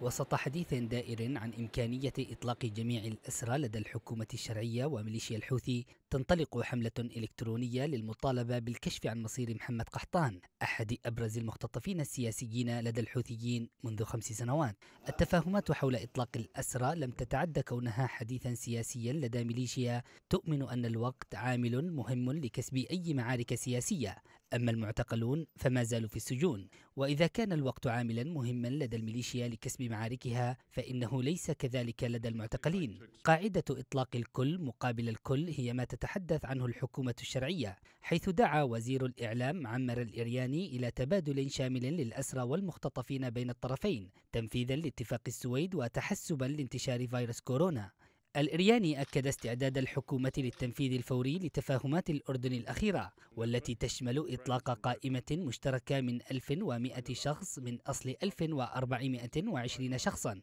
وسط حديث دائر عن إمكانية إطلاق جميع الأسرى لدى الحكومة الشرعية وميليشيا الحوثي تنطلق حملة إلكترونية للمطالبة بالكشف عن مصير محمد قحطان أحد أبرز المختطفين السياسيين لدى الحوثيين منذ خمس سنوات التفاهمات حول إطلاق الأسرى لم تتعد كونها حديثا سياسيا لدى ميليشيا تؤمن أن الوقت عامل مهم لكسب أي معارك سياسية أما المعتقلون فما زالوا في السجون وإذا كان الوقت عاملا مهما لدى الميليشيا لكسب معاركها فإنه ليس كذلك لدى المعتقلين قاعدة إطلاق الكل مقابل الكل هي ما تتحدث عنه الحكومة الشرعية حيث دعا وزير الإعلام عمر الإرياني إلى تبادل شامل للأسرى والمختطفين بين الطرفين تنفيذا لاتفاق السويد وتحسبا لانتشار فيروس كورونا الإرياني أكد استعداد الحكومة للتنفيذ الفوري لتفاهمات الأردن الأخيرة والتي تشمل إطلاق قائمة مشتركة من 1100 شخص من أصل 1420 شخصا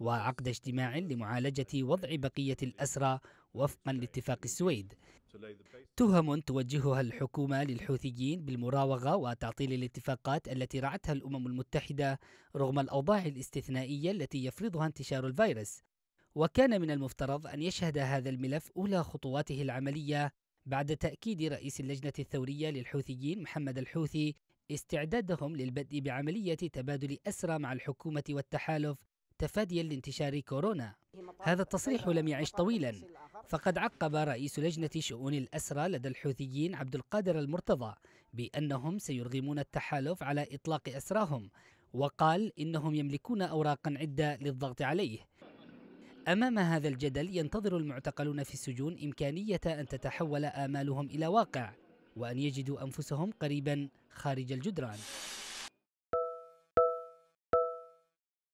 وعقد اجتماع لمعالجة وضع بقية الأسرى وفقا لاتفاق السويد تهم توجهها الحكومة للحوثيين بالمراوغة وتعطيل الاتفاقات التي رعتها الأمم المتحدة رغم الأوضاع الاستثنائية التي يفرضها انتشار الفيروس وكان من المفترض أن يشهد هذا الملف أولى خطواته العملية بعد تأكيد رئيس اللجنة الثورية للحوثيين محمد الحوثي استعدادهم للبدء بعملية تبادل أسرى مع الحكومة والتحالف تفاديا لانتشار كورونا هذا التصريح لم يعش طويلا فقد عقب رئيس لجنة شؤون الأسرى لدى الحوثيين عبد القادر المرتضى بأنهم سيرغمون التحالف على إطلاق أسراهم وقال إنهم يملكون أوراقا عدة للضغط عليه أمام هذا الجدل ينتظر المعتقلون في السجون إمكانية أن تتحول آمالهم إلى واقع وأن يجدوا أنفسهم قريبا خارج الجدران